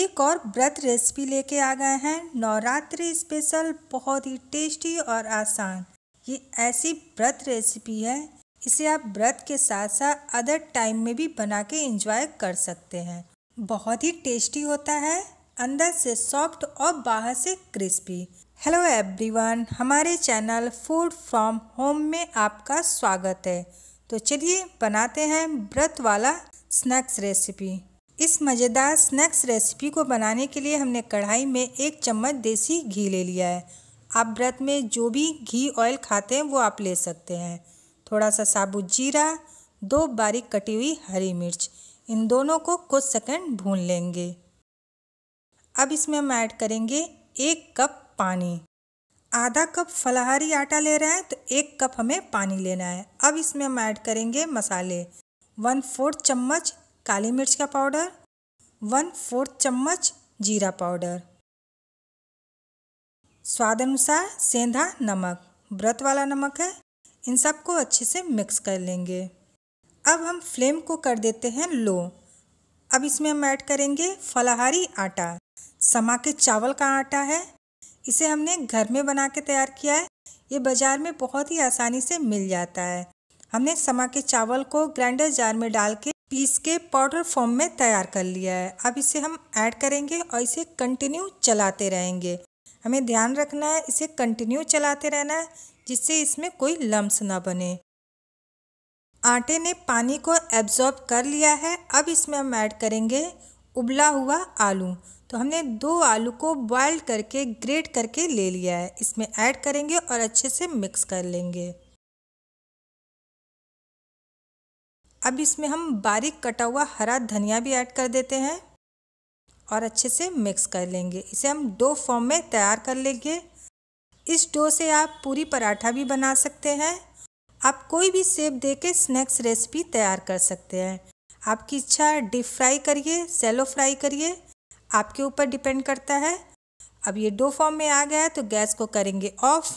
एक और व्रत रेसिपी लेके आ गए हैं नवरात्रि स्पेशल बहुत ही टेस्टी और आसान ये ऐसी व्रत रेसिपी है इसे आप व्रत के साथ साथ अदर टाइम में भी बना के इंजॉय कर सकते हैं बहुत ही टेस्टी होता है अंदर से सॉफ्ट और बाहर से क्रिस्पी हेलो एवरीवन हमारे चैनल फूड फ्रॉम होम में आपका स्वागत है तो चलिए बनाते हैं व्रत वाला स्नैक्स रेसिपी इस मज़ेदार स्नैक्स रेसिपी को बनाने के लिए हमने कढ़ाई में एक चम्मच देसी घी ले लिया है आप व्रत में जो भी घी ऑयल खाते हैं वो आप ले सकते हैं थोड़ा सा साबुत जीरा दो बारीक कटी हुई हरी मिर्च इन दोनों को कुछ सेकंड भून लेंगे अब इसमें हम ऐड करेंगे एक कप पानी आधा कप फलाहारी आटा ले रहे हैं तो एक कप हमें पानी लेना है अब इसमें हम ऐड करेंगे मसाले वन फोर्थ चम्मच काली मिर्च का पाउडर वन फोर्थ चम्मच जीरा पाउडर स्वाद अनुसार सेंधा नमक व्रत वाला नमक है इन सबको अच्छे से मिक्स कर लेंगे अब हम फ्लेम को कर देते हैं लो अब इसमें हम ऐड करेंगे फलाहारी आटा समा के चावल का आटा है इसे हमने घर में बना के तैयार किया है ये बाज़ार में बहुत ही आसानी से मिल जाता है हमने समा के चावल को ग्राइंडर जार में डाल के पीस के पाउडर फॉर्म में तैयार कर लिया है अब इसे हम ऐड करेंगे और इसे कंटिन्यू चलाते रहेंगे हमें ध्यान रखना है इसे कंटिन्यू चलाते रहना है जिससे इसमें कोई लम्स ना बने आटे ने पानी को एब्जॉर्ब कर लिया है अब इसमें हम ऐड करेंगे उबला हुआ आलू तो हमने दो आलू को बॉयल करके ग्रेट करके ले लिया है इसमें ऐड करेंगे और अच्छे से मिक्स कर लेंगे अब इसमें हम बारीक कटा हुआ हरा धनिया भी ऐड कर देते हैं और अच्छे से मिक्स कर लेंगे इसे हम डो फॉर्म में तैयार कर लेंगे इस डो से आप पूरी पराठा भी बना सकते हैं आप कोई भी सेब दे के स्नैक्स रेसिपी तैयार कर सकते हैं आपकी इच्छा डीप फ्राई करिए सेलो फ्राई करिए आपके ऊपर डिपेंड करता है अब ये डो फॉर्म में आ गया है तो गैस को करेंगे ऑफ़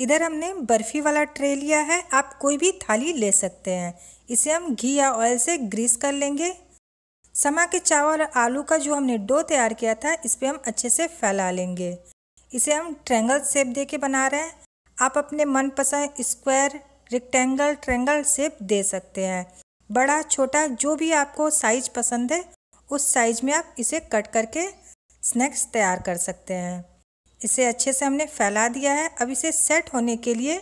इधर हमने बर्फ़ी वाला ट्रे लिया है आप कोई भी थाली ले सकते हैं इसे हम घी या ऑयल से ग्रीस कर लेंगे समा के चावल और आलू का जो हमने डो तैयार किया था इस पर हम अच्छे से फैला लेंगे इसे हम ट्रैंगल शेप दे के बना रहे हैं आप अपने मनपसंद स्क्वायर रिक्टेंगल ट्रैंगल शेप दे सकते हैं बड़ा छोटा जो भी आपको साइज पसंद है उस साइज में आप इसे कट करके स्नैक्स तैयार कर सकते हैं इसे अच्छे से हमने फैला दिया है अब इसे सेट होने के लिए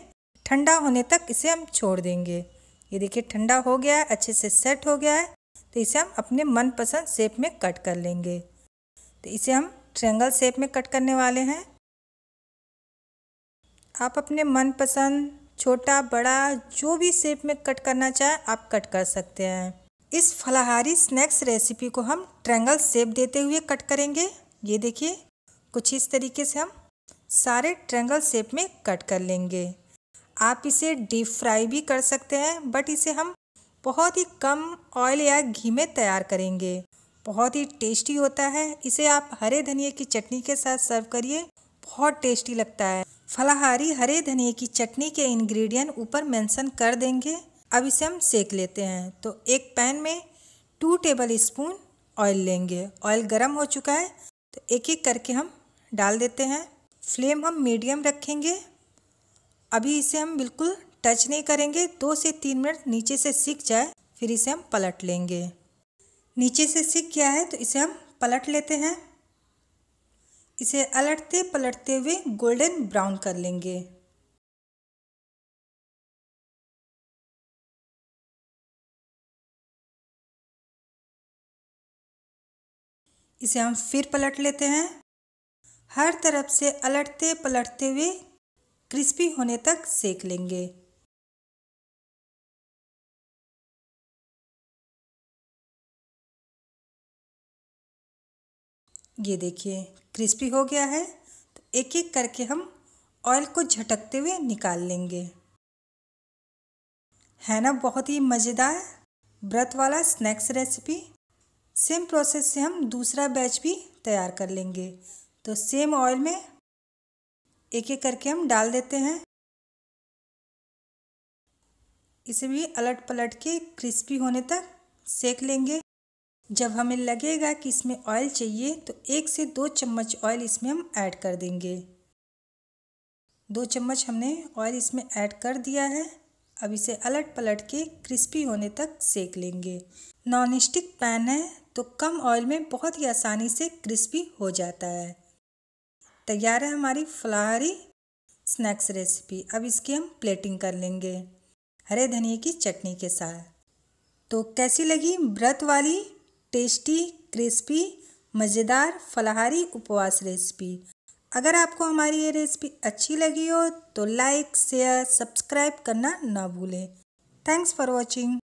ठंडा होने तक इसे हम छोड़ देंगे ये देखिए ठंडा हो गया है अच्छे से सेट हो गया है तो इसे हम अपने मनपसंद शेप में कट कर लेंगे तो इसे हम ट्रेंगल शेप में कट करने वाले हैं आप अपने मनपसंद छोटा बड़ा जो भी शेप में कट करना चाहें आप कट कर सकते हैं इस फलाहारी स्नैक्स रेसिपी को हम ट्रेंगल शेप देते हुए कट करेंगे ये देखिए कुछ इस तरीके से हम सारे ट्रेंगल शेप में कट कर लेंगे आप इसे डीप फ्राई भी कर सकते हैं बट इसे हम बहुत ही कम ऑयल या घी में तैयार करेंगे बहुत ही टेस्टी होता है इसे आप हरे धनिए की चटनी के साथ सर्व करिए बहुत टेस्टी लगता है फलाहारी हरे धनिए की चटनी के इंग्रेडिएंट ऊपर मेंशन कर देंगे अब इसे हम सेक लेते हैं तो एक पैन में टू टेबल स्पून ऑयल लेंगे ऑयल गर्म हो चुका है तो एक एक करके हम डाल देते हैं फ्लेम हम मीडियम रखेंगे अभी इसे हम बिल्कुल टच नहीं करेंगे दो से तीन मिनट नीचे से सीख जाए फिर इसे हम पलट लेंगे नीचे से सीख गया है तो इसे हम पलट लेते हैं इसे अलटते पलटते हुए गोल्डन ब्राउन कर लेंगे इसे हम फिर पलट लेते हैं हर तरफ से अलटते पलटते हुए क्रिस्पी होने तक सेक लेंगे ये देखिए क्रिस्पी हो गया है तो एक एक करके हम ऑयल को झटकते हुए निकाल लेंगे है ना बहुत ही मज़ेदार व्रत वाला स्नैक्स रेसिपी सेम प्रोसेस से हम दूसरा बैच भी तैयार कर लेंगे तो सेम ऑयल में एक एक करके हम डाल देते हैं इसे भी अलट पलट के क्रिस्पी होने तक सेक लेंगे जब हमें लगेगा कि इसमें ऑयल चाहिए तो एक से दो चम्मच ऑयल इसमें हम ऐड कर देंगे दो चम्मच हमने ऑयल इसमें ऐड कर दिया है अब इसे अलट पलट के क्रिस्पी होने तक सेक लेंगे नॉन स्टिक पैन है तो कम ऑयल में बहुत ही आसानी से क्रिस्पी हो जाता है तैयार है हमारी फ्लावरी स्नैक्स रेसिपी अब इसकी हम प्लेटिंग कर लेंगे हरे धनिए की चटनी के साथ तो कैसी लगी व्रत वाली टेस्टी क्रिस्पी मज़ेदार फलाहारी उपवास रेसिपी अगर आपको हमारी ये रेसिपी अच्छी लगी हो तो लाइक शेयर सब्सक्राइब करना ना भूलें थैंक्स फॉर वॉचिंग